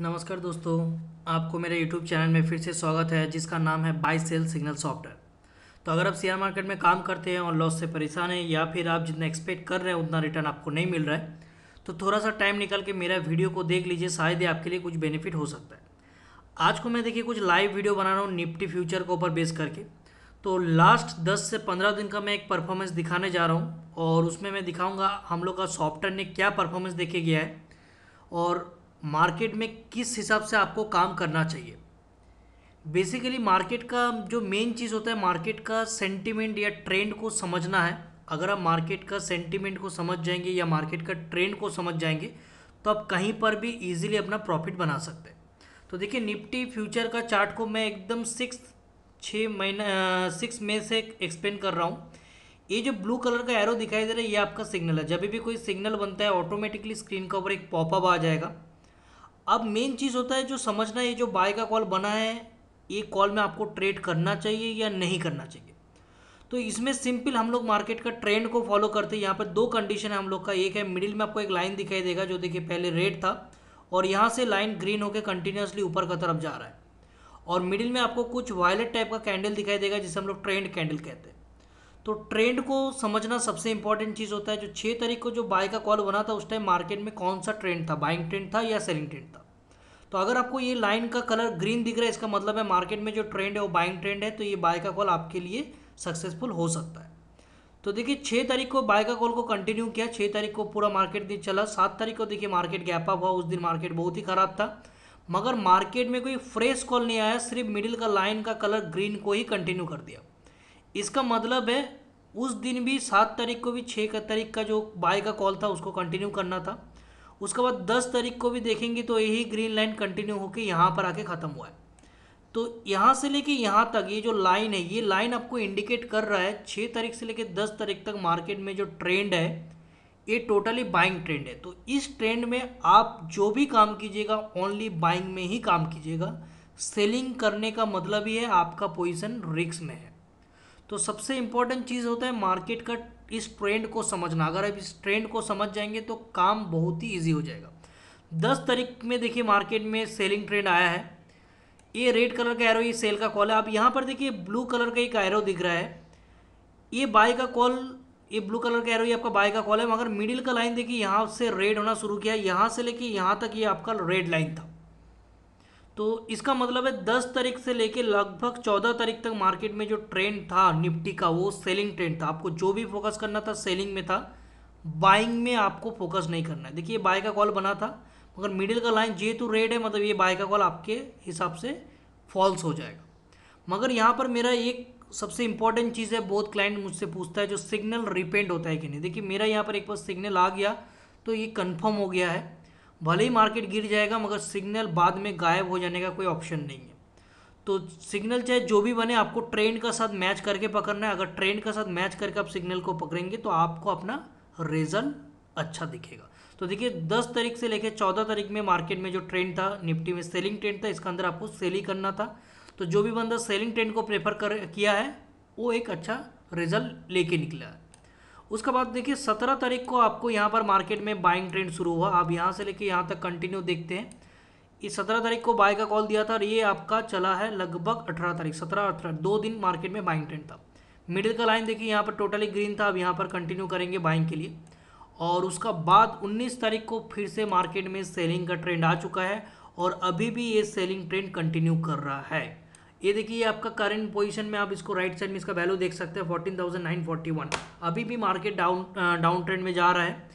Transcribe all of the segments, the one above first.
नमस्कार दोस्तों आपको मेरे YouTube चैनल में फिर से स्वागत है जिसका नाम है बाई सेल सिग्नल सॉफ्टवेयर तो अगर आप शेयर मार्केट में काम करते हैं और लॉस से परेशान हैं या फिर आप जितना एक्सपेक्ट कर रहे हैं उतना रिटर्न आपको नहीं मिल रहा है तो थोड़ा सा टाइम निकाल के मेरा वीडियो को देख लीजिए शायद ही आपके लिए कुछ बेनिफिट हो सकता है आज को मैं देखिए कुछ लाइव वीडियो बना रहा हूँ निफ्टी फ्यूचर के ऊपर बेस करके तो लास्ट दस से पंद्रह दिन का मैं एक परफॉर्मेंस दिखाने जा रहा हूँ और उसमें मैं दिखाऊँगा हम लोग का सॉफ्टवेयर ने क्या परफॉर्मेंस देखे गया है और मार्केट में किस हिसाब से आपको काम करना चाहिए बेसिकली मार्केट का जो मेन चीज़ होता है मार्केट का सेंटिमेंट या ट्रेंड को समझना है अगर आप मार्केट का सेंटिमेंट को समझ जाएंगे या मार्केट का ट्रेंड को समझ जाएंगे तो आप कहीं पर भी इजीली अपना प्रॉफिट बना सकते हैं तो देखिए निफ्टी फ्यूचर का चार्ट को मैं एकदम सिक्स छः महीना सिक्स मई से एक्सप्लेन कर रहा हूँ ये जो ब्लू कलर का एरो दिखाई दे रहा है ये आपका सिग्नल है जब भी कोई सिग्नल बनता है ऑटोमेटिकली स्क्रीन के ऊपर एक पॉपअप आ जाएगा अब मेन चीज़ होता है जो समझना ये जो बाय का कॉल बना है ये कॉल में आपको ट्रेड करना चाहिए या नहीं करना चाहिए तो इसमें सिंपल हम लोग मार्केट का ट्रेंड को फॉलो करते हैं यहाँ पर दो कंडीशन है हम लोग का एक है मिडिल में आपको एक लाइन दिखाई देगा जो देखिए पहले रेड था और यहाँ से लाइन ग्रीन होकर कंटिन्यूसली ऊपर का तरफ जा रहा है और मिडिल में आपको कुछ वायलेट टाइप का कैंडल दिखाई देगा जिसे हम लोग ट्रेंड कैंडल कहते हैं तो ट्रेंड को समझना सबसे इंपॉर्टेंट चीज़ होता है जो छः तारीख को जो बाय का कॉल बना था उस टाइम मार्केट में कौन सा ट्रेंड था बाइंग ट्रेंड था या सेलिंग ट्रेंड था तो अगर आपको ये लाइन का कलर ग्रीन दिख रहा है इसका मतलब है मार्केट में जो ट्रेंड है वो बाइंग ट्रेंड है तो ये बाय का कॉल आपके लिए सक्सेसफुल हो सकता है तो देखिए छः तारीख को बाय का कॉल को कंटिन्यू किया छः तारीख को पूरा मार्केट दिन चला सात तारीख को देखिए मार्केट गैप अप हुआ उस दिन मार्केट बहुत ही ख़राब था मगर मार्केट में कोई फ्रेश कॉल नहीं आया सिर्फ मिडिल का लाइन का कलर ग्रीन को ही कंटिन्यू कर दिया इसका मतलब है उस दिन भी सात तारीख को भी छः तारीख का जो बाय का कॉल था उसको कंटिन्यू करना था उसके बाद दस तारीख को भी देखेंगे तो यही ग्रीन लाइन कंटिन्यू होकर यहाँ पर आके ख़त्म हुआ है तो यहाँ से लेके यहाँ तक ये जो लाइन है ये लाइन आपको इंडिकेट कर रहा है छः तारीख से लेके दस तारीख तक मार्केट में जो ट्रेंड है ये टोटली बाइंग ट्रेंड है तो इस ट्रेंड में आप जो भी काम कीजिएगा ओनली बाइंग में ही काम कीजिएगा सेलिंग करने का मतलब ही है आपका पोजिशन रिक्स में है तो सबसे इम्पोर्टेंट चीज़ होता है मार्केट का इस ट्रेंड को समझना अगर आप इस ट्रेंड को समझ जाएंगे तो काम बहुत ही ईजी हो जाएगा दस तारीख में देखिए मार्केट में सेलिंग ट्रेंड आया है ये रेड कलर का एरो ये सेल का कॉल है आप यहाँ पर देखिए ब्लू कलर का एक एरो दिख रहा है ये बाय का कॉल ये ब्लू कलर का एरो ये आपका बाय का कॉल है मगर मिडिल का लाइन देखिए यहाँ से रेड होना शुरू किया यहाँ से लेके यहाँ तक ये आपका रेड लाइन था तो इसका मतलब है दस तारीख से लेके लगभग चौदह तारीख तक मार्केट में जो ट्रेंड था निफ्टी का वो सेलिंग ट्रेंड था आपको जो भी फोकस करना था सेलिंग में था बाइंग में आपको फोकस नहीं करना है देखिए बाय का कॉल बना था मगर मिडिल का लाइन जे टू रेड है मतलब ये बाय का कॉल आपके हिसाब से फॉल्स हो जाएगा मगर यहाँ पर मेरा एक सबसे इंपॉर्टेंट चीज़ है बहुत क्लाइंट मुझसे पूछता है जो सिग्नल रिपेंड होता है कि नहीं देखिए मेरा यहाँ पर एक बार सिग्नल आ गया तो ये कन्फर्म हो गया है भले ही मार्केट गिर जाएगा मगर सिग्नल बाद में गायब हो जाने का कोई ऑप्शन नहीं है तो सिग्नल चाहे जो भी बने आपको ट्रेंड का साथ मैच करके पकड़ना है अगर ट्रेंड का साथ मैच करके आप सिग्नल को पकड़ेंगे तो आपको अपना रिजल्ट अच्छा दिखेगा तो देखिए 10 तारीख से लेकर 14 तारीख में मार्केट में जो ट्रेंड था निफ्टी में सेलिंग ट्रेंड था इसके अंदर आपको सेल ही करना था तो जो भी बंदा सेलिंग ट्रेंड को प्रेफर कर किया है वो एक अच्छा रिजल्ट लेके निकला है उसके बाद देखिए सत्रह तारीख को आपको यहाँ पर मार्केट में बाइंग ट्रेंड शुरू हुआ आप यहाँ से लेके यहाँ तक कंटिन्यू देखते हैं इस सत्रह तारीख को बाय का कॉल दिया था और ये आपका चला है लगभग अठारह तारीख सत्रह अठारह दो दिन मार्केट में बाइंग ट्रेंड था मिडिल का लाइन देखिए यहाँ पर टोटली ग्रीन था अब यहाँ पर कंटिन्यू करेंगे बाइंग के लिए और उसका बाद 19 तारीख को फिर से मार्केट में सेलिंग का ट्रेंड आ चुका है और अभी भी ये सेलिंग ट्रेंड कंटिन्यू कर रहा है ये देखिए आपका करंट पोजीशन में आप इसको राइट साइड में इसका वैल्यू देख सकते हैं fourteen thousand nine forty one अभी भी मार्केट डाउन डाउन ट्रेंड में जा रहा है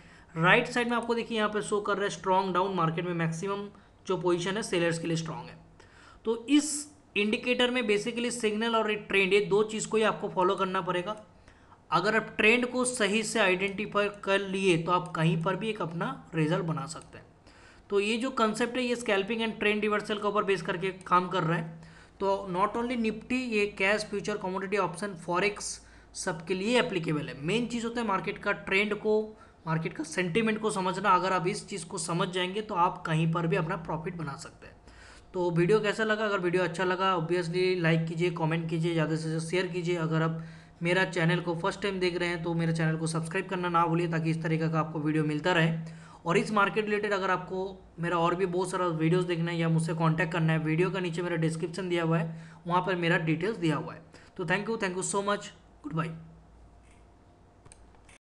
राइट साइड में आपको देखिए यहाँ पे शो कर रहा है स्ट्रॉन्ग डाउन मार्केट में मैक्सिमम जो पोजीशन है सेलर्स के लिए स्ट्रांग है तो इस इंडिकेटर में बेसिकली सिग्नल और ट्रेंड ये दो चीज़ को ही आपको फॉलो करना पड़ेगा अगर आप ट्रेंड को सही से आइडेंटिफाई कर लिए तो आप कहीं पर भी एक अपना रिजल्ट बना सकते हैं तो ये जो कंसेप्ट है ये स्कैल्पिंग एंड ट्रेंड रिवर्सल के ऊपर बेस करके काम कर रहा है तो नॉट ओनली निफ्टी ये cash future commodity option forex सबके लिए एप्लीकेबल है मेन चीज़ होता है मार्केट का ट्रेंड को मार्केट का सेंटिमेंट को समझना अगर आप इस चीज़ को समझ जाएंगे तो आप कहीं पर भी अपना प्रॉफिट बना सकते हैं तो वीडियो कैसा लगा अगर वीडियो अच्छा लगा ऑब्वियसली लाइक कीजिए कमेंट कीजिए ज़्यादा से ज़्यादा शेयर कीजिए अगर आप मेरा चैनल को फर्स्ट टाइम देख रहे हैं तो मेरे चैनल को सब्सक्राइब करना ना भूलिए ताकि इस तरीके का आपको वीडियो मिलता रहे और इस मार्केट रिलेटेड अगर आपको मेरा और भी बहुत सारा वीडियोस देखना है या मुझसे कांटेक्ट करना है वीडियो का नीचे मेरा डिस्क्रिप्शन दिया हुआ है वहाँ पर मेरा डिटेल्स दिया हुआ है तो thank you thank you so much good by